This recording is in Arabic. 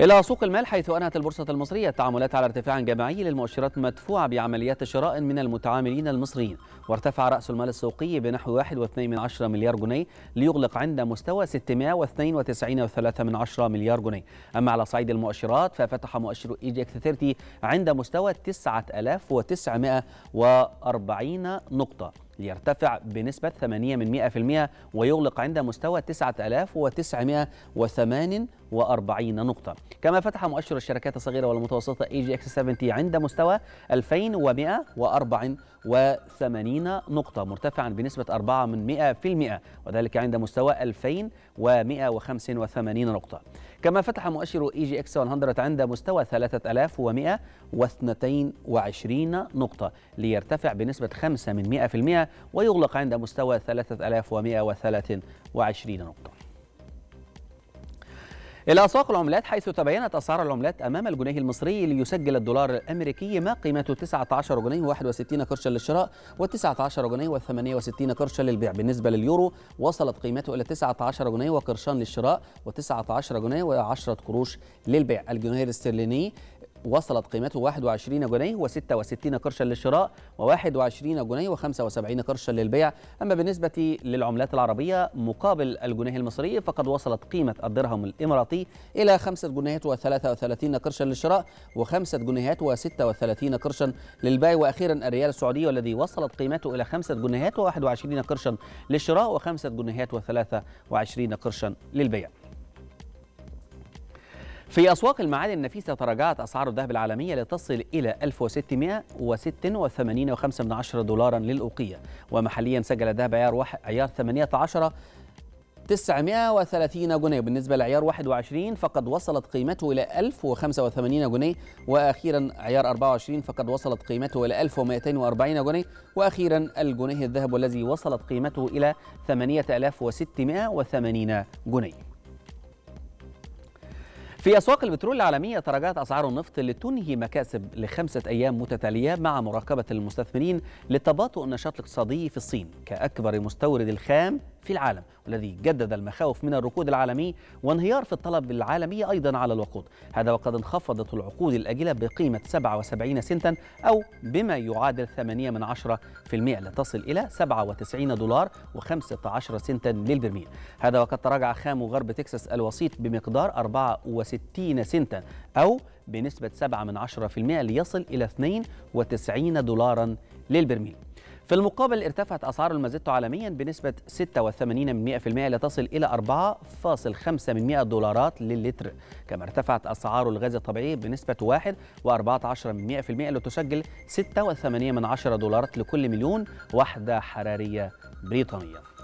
إلى سوق المال حيث أنهت البورصة المصرية التعاملات على ارتفاع جماعي للمؤشرات مدفوعة بعمليات شراء من المتعاملين المصريين وارتفع رأس المال السوقي بنحو 1.2 مليار جنيه ليغلق عند مستوى 692.3 مليار جنيه أما على صعيد المؤشرات ففتح مؤشر إي جي 30 عند مستوى 9940 نقطة ليرتفع بنسبة 8 ويغلق عند مستوى 9948 نقطة كما فتح مؤشر الشركات الصغيرة والمتوسطة اي جي اكس 70 عند مستوى 2184 نقطة مرتفعا بنسبة 4 وذلك عند مستوى 2185 نقطة كما فتح مؤشر اي جي اكس 100 عند مستوى 3122 نقطة ليرتفع بنسبة 5 من ويغلق عند مستوى 3123 نقطة إلى أسواق العملات حيث تبينت أسعار العملات أمام الجنيه المصري ليسجل الدولار الأمريكي ما قيمته 19 جنيه و61 قرشا للشراء و19 جنيه و68 قرشا للبيع بالنسبة لليورو وصلت قيمته إلى 19 جنيه وقرشان للشراء و19 جنيه و10 قروش للبيع الجنيه الاسترليني وصلت قيمته 21 جنيه و66 قرشا للشراء و21 جنيه و75 قرشا للبيع أما بالنسبة للعملات العربية مقابل الجنيه المصري فقد وصلت قيمة الدرهم الإماراتي إلى 5 جنيهات و33 قرشا للشراء و5 جنيهات و36 قرشا للبيع وأخيرا الريال السعودي والذي وصلت قيمته إلى 5 جنيهات و21 قرشا للشراء و5 جنيهات و23 قرشا للبيع في أسواق المعادن النفيسة تراجعت أسعار الذهب العالمية لتصل إلى 1686.5 دولارا للأوقية ومحليا سجل الذهب عيار, وح... عيار 18 930 جنيه بالنسبة لعيار 21 فقد وصلت قيمته إلى 1085 جنيه وأخيرا عيار 24 فقد وصلت قيمته إلى 1240 جنيه وأخيرا الجنيه الذهب الذي وصلت قيمته إلى 8680 جنيه في أسواق البترول العالمية تراجعت أسعار النفط لتنهي مكاسب لخمسة أيام متتالية مع مراقبة المستثمرين لتباطؤ النشاط الاقتصادي في الصين كأكبر مستورد الخام في العالم والذي جدد المخاوف من الركود العالمي وانهيار في الطلب العالمي أيضا على الوقود هذا وقد انخفضت العقود الأجلة بقيمة 77 سنتا أو بما يعادل 8 من 10% لتصل إلى 97 دولار و15 سنتا للبرميل هذا وقد تراجع خام غرب تكساس الوسيط بمقدار 64 سنتا أو بنسبة 7 من 10% ليصل إلى 92 دولارا للبرميل في المقابل ارتفعت أسعار المازيتو عالميا بنسبة 86% لتصل إلى 4.5 دولارات للتر كما ارتفعت أسعار الغاز الطبيعي بنسبة 1.14% لتسجل 6.8 دولارات لكل مليون وحدة حرارية بريطانية